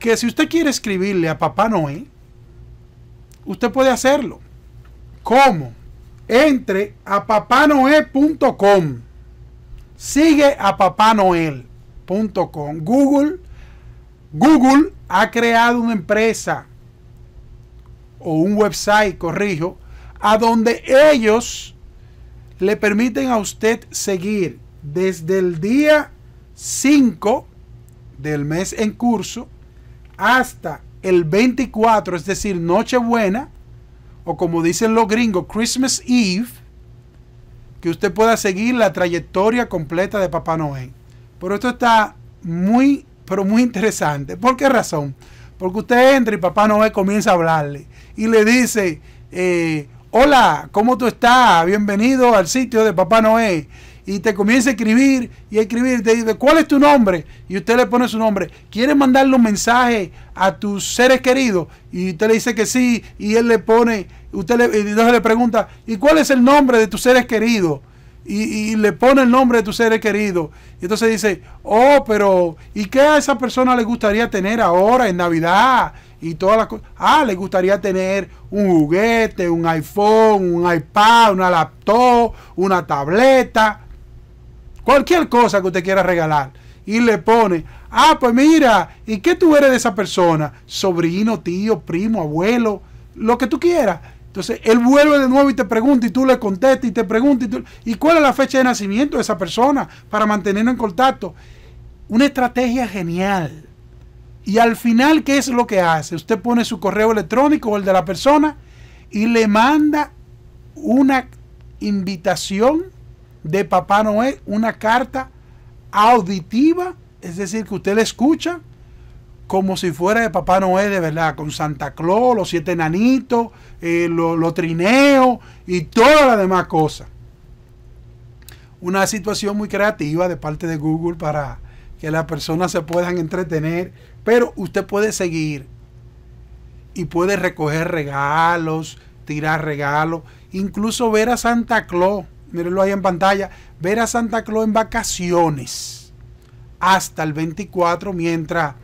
que si usted quiere escribirle a Papá Noel... usted puede hacerlo. ¿Cómo? Entre a papanoel.com... Sigue a papanoel.com. Google, Google ha creado una empresa o un website, corrijo, a donde ellos le permiten a usted seguir desde el día 5 del mes en curso hasta el 24, es decir, Nochebuena, o como dicen los gringos, Christmas Eve, que usted pueda seguir la trayectoria completa de Papá Noel. Pero esto está muy, pero muy interesante. ¿Por qué razón? Porque usted entra y Papá Noel comienza a hablarle y le dice, eh, Hola, ¿cómo tú estás? Bienvenido al sitio de Papá Noé. Y te comienza a escribir y a escribir. Te dice, ¿cuál es tu nombre? Y usted le pone su nombre. ¿Quiere mandar los mensajes a tus seres queridos? Y usted le dice que sí. Y él le pone, usted le, le pregunta, ¿y cuál es el nombre de tus seres queridos? y, le pone el nombre de tu ser querido. Y entonces dice, oh, pero ¿y qué a esa persona le gustaría tener ahora en Navidad? Y todas las cosas. Ah, le gustaría tener un juguete, un iPhone, un iPad, una laptop, una tableta, cualquier cosa que usted quiera regalar. Y le pone, ah, pues mira, ¿y qué tú eres de esa persona? Sobrino, tío, primo, abuelo, lo que tú quieras entonces, él vuelve de nuevo y te pregunta, y tú le contestas, y te pregunta, y, tú, ¿y cuál es la fecha de nacimiento de esa persona para mantenernos en contacto? Una estrategia genial. Y al final, ¿qué es lo que hace? Usted pone su correo electrónico o el de la persona y le manda una invitación de Papá Noel, una carta auditiva, es decir, que usted le escucha como si fuera de Papá Noel de verdad, con Santa Claus, los siete enanitos, los eh, lo trineos y todas las demás cosas. Una situación muy creativa de parte de Google para que las personas se puedan entretener, pero usted puede seguir y puede recoger regalos, tirar regalos, incluso ver a Santa Claus, mírenlo ahí en pantalla, ver a Santa Claus en vacaciones hasta el 24 mientras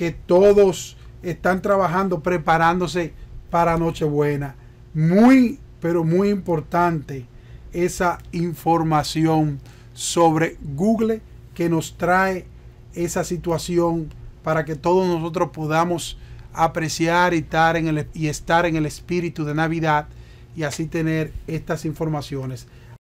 que todos están trabajando, preparándose para Nochebuena. Muy, pero muy importante esa información sobre Google que nos trae esa situación para que todos nosotros podamos apreciar y estar en el, y estar en el espíritu de Navidad y así tener estas informaciones.